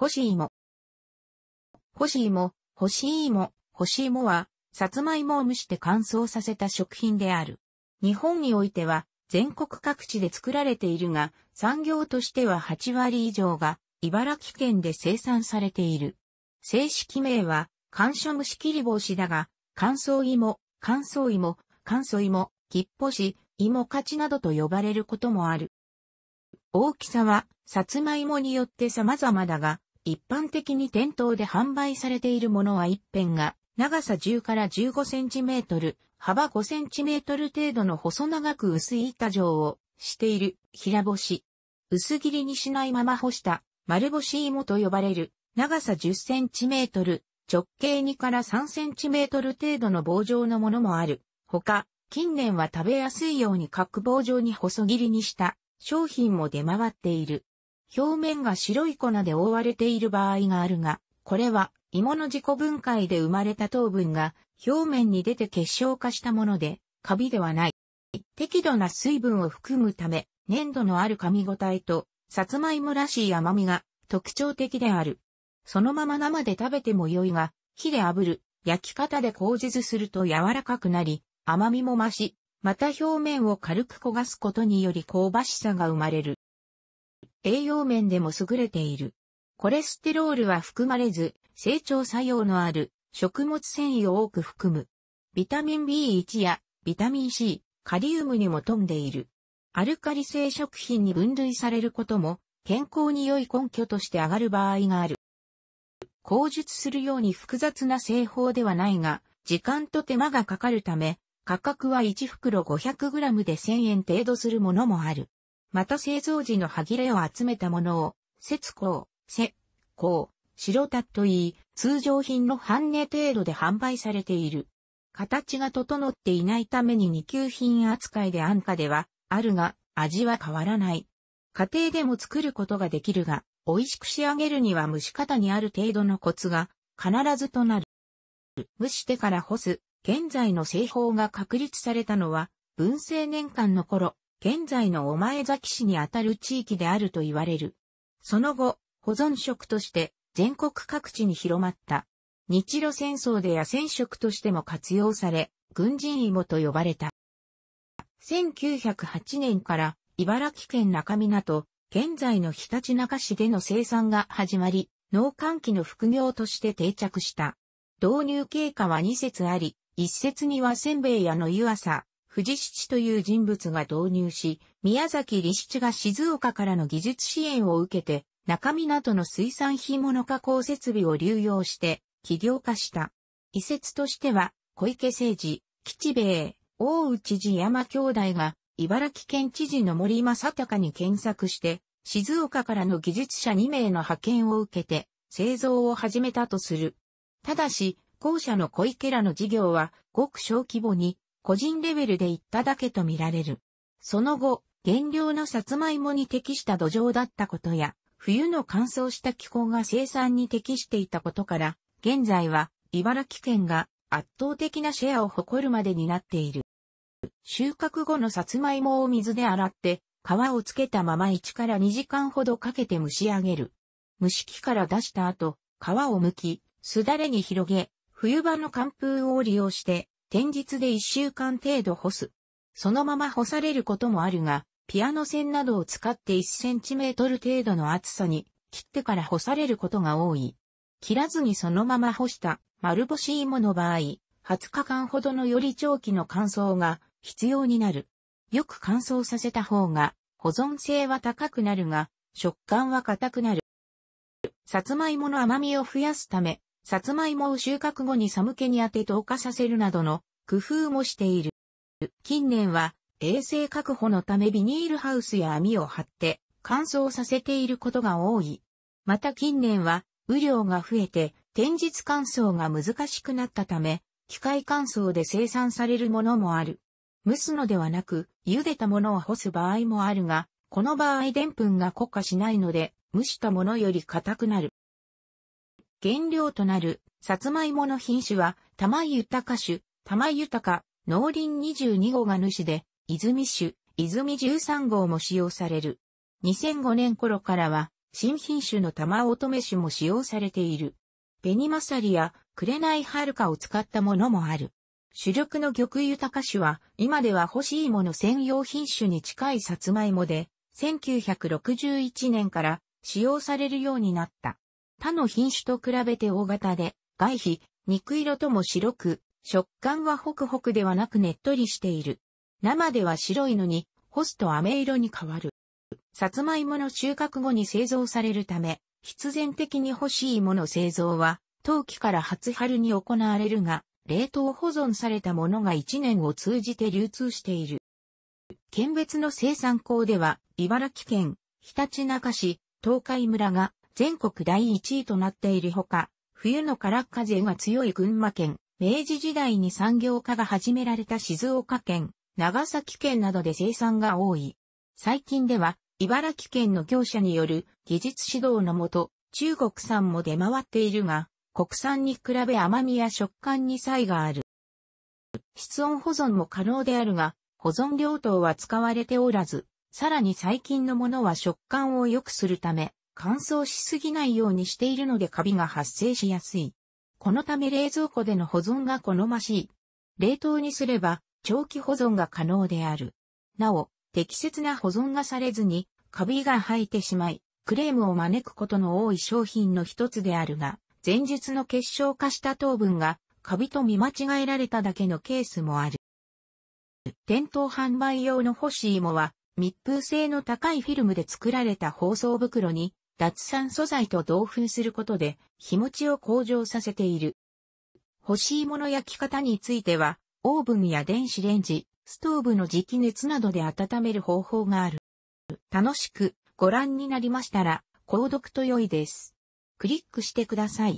干し芋。干し芋、干し芋、干し芋は、さつまいもを蒸して乾燥させた食品である。日本においては、全国各地で作られているが、産業としては8割以上が、茨城県で生産されている。正式名は、干暑蒸し切り帽子だが、乾燥芋、乾燥芋、乾燥芋、切っぽし、芋勝ちなどと呼ばれることもある。大きさは、さつまいもによって様々だが、一般的に店頭で販売されているものは一辺が長さ10から15センチメートル、幅5センチメートル程度の細長く薄い板状をしている平干し。薄切りにしないまま干した丸干し芋と呼ばれる長さ10センチメートル、直径2から3センチメートル程度の棒状のものもある。他、近年は食べやすいように角棒状に細切りにした商品も出回っている。表面が白い粉で覆われている場合があるが、これは芋の自己分解で生まれた糖分が表面に出て結晶化したもので、カビではない。適度な水分を含むため、粘度のある噛み応えと、さつまいもらしい甘みが特徴的である。そのまま生で食べても良いが、火で炙る、焼き方で麹ずすると柔らかくなり、甘みも増し、また表面を軽く焦がすことにより香ばしさが生まれる。栄養面でも優れている。コレステロールは含まれず、成長作用のある食物繊維を多く含む。ビタミン B1 やビタミン C、カリウムにも富んでいる。アルカリ性食品に分類されることも、健康に良い根拠として上がる場合がある。口述するように複雑な製法ではないが、時間と手間がかかるため、価格は1袋 500g で1000円程度するものもある。また製造時の歯切れを集めたものを、節鋼、石鋼、白タといい、通常品の半値程度で販売されている。形が整っていないために二級品扱いで安価では、あるが、味は変わらない。家庭でも作ることができるが、美味しく仕上げるには蒸し方にある程度のコツが必ずとなる。蒸してから干す、現在の製法が確立されたのは、文政年間の頃、現在のお前崎市にあたる地域であると言われる。その後、保存食として全国各地に広まった。日露戦争で野戦食としても活用され、軍人芋と呼ばれた。1908年から茨城県中港、現在のひたちなか市での生産が始まり、農閑期の副業として定着した。導入経過は2節あり、1節にはせんべい屋の湯浅、藤七という人物が導入し、宮崎利七が静岡からの技術支援を受けて、中港の水産品物加工設備を流用して、起業化した。遺説としては、小池誠治、吉兵衛、大内寺山兄弟が、茨城県知事の森正隆に検索して、静岡からの技術者2名の派遣を受けて、製造を始めたとする。ただし、後者の小池らの事業は、ごく小規模に、個人レベルで行っただけとみられる。その後、減量のサツマイモに適した土壌だったことや、冬の乾燥した気候が生産に適していたことから、現在は茨城県が圧倒的なシェアを誇るまでになっている。収穫後のサツマイモを水で洗って、皮をつけたまま1から2時間ほどかけて蒸し上げる。蒸し器から出した後、皮を剥き、すだれに広げ、冬場の寒風を利用して、天日で一週間程度干す。そのまま干されることもあるが、ピアノ線などを使って1センチメートル程度の厚さに切ってから干されることが多い。切らずにそのまま干した丸干し芋の場合、20日間ほどのより長期の乾燥が必要になる。よく乾燥させた方が保存性は高くなるが、食感は硬くなる。さつまいもの甘みを増やすため、さつまいもを収穫後に寒気に当て透化させるなどの工夫もしている。近年は衛生確保のためビニールハウスや網を張って乾燥させていることが多い。また近年は雨量が増えて天日乾燥が難しくなったため、機械乾燥で生産されるものもある。蒸すのではなく、茹でたものを干す場合もあるが、この場合でんぷんが固化しないので、蒸したものより硬くなる。原料となる、さつまいもの品種は、玉井豊種、玉豊、農林22号が主で、泉種、泉13号も使用される。2005年頃からは、新品種の玉乙女種も使用されている。紅マサリや、紅はるかを使ったものもある。主力の玉豊種は、今では欲しいもの専用品種に近いさつまいもで、1961年から使用されるようになった。他の品種と比べて大型で、外皮、肉色とも白く、食感はホクホクではなくねっとりしている。生では白いのに、干すと飴色に変わる。さつまいもの収穫後に製造されるため、必然的に欲しいもの製造は、冬季から初春に行われるが、冷凍保存されたものが1年を通じて流通している。県別の生産校では、茨城県、ひたちなか市、東海村が全国第1位となっているほか、冬の空風が強い群馬県、明治時代に産業化が始められた静岡県、長崎県などで生産が多い。最近では、茨城県の業者による技術指導のもと、中国産も出回っているが、国産に比べ甘みや食感に差異がある。室温保存も可能であるが、保存料等は使われておらず、さらに最近のものは食感を良くするため、乾燥しすぎないようにしているのでカビが発生しやすい。このため冷蔵庫での保存が好ましい。冷凍にすれば長期保存が可能である。なお、適切な保存がされずにカビが生えてしまい、クレームを招くことの多い商品の一つであるが、前述の結晶化した糖分がカビと見間違えられただけのケースもある。店頭販売用の干し芋は密封性の高いフィルムで作られた包装袋に脱酸素材と同粉することで日持ちを向上させている。干し芋の焼き方については、オーブンや電子レンジ、ストーブの磁気熱などで温める方法がある。楽しくご覧になりましたら、購読と良いです。クリックしてください。